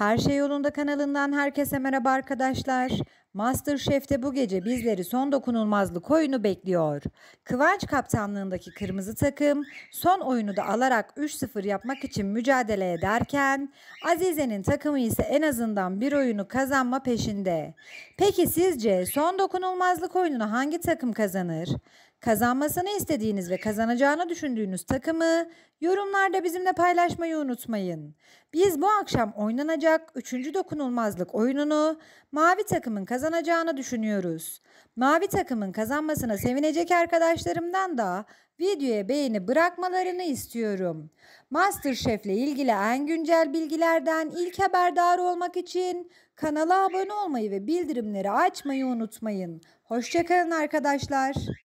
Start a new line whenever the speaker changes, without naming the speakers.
Her Şey Yolunda kanalından herkese merhaba arkadaşlar. Masterchef'te bu gece bizleri son dokunulmazlık oyunu bekliyor. Kıvanç kaptanlığındaki kırmızı takım son oyunu da alarak 3-0 yapmak için mücadele ederken Azize'nin takımı ise en azından bir oyunu kazanma peşinde. Peki sizce son dokunulmazlık oyununu hangi takım kazanır? Kazanmasını istediğiniz ve kazanacağını düşündüğünüz takımı yorumlarda bizimle paylaşmayı unutmayın. Biz bu akşam oynanacak 3. dokunulmazlık oyununu mavi takımın kazanacağını kazanacağını düşünüyoruz. Mavi takımın kazanmasına sevinecek arkadaşlarımdan da videoya beğeni bırakmalarını istiyorum. MasterChef ile ilgili en güncel bilgilerden ilk haberdar olmak için kanala abone olmayı ve bildirimleri açmayı unutmayın. Hoşçakalın arkadaşlar.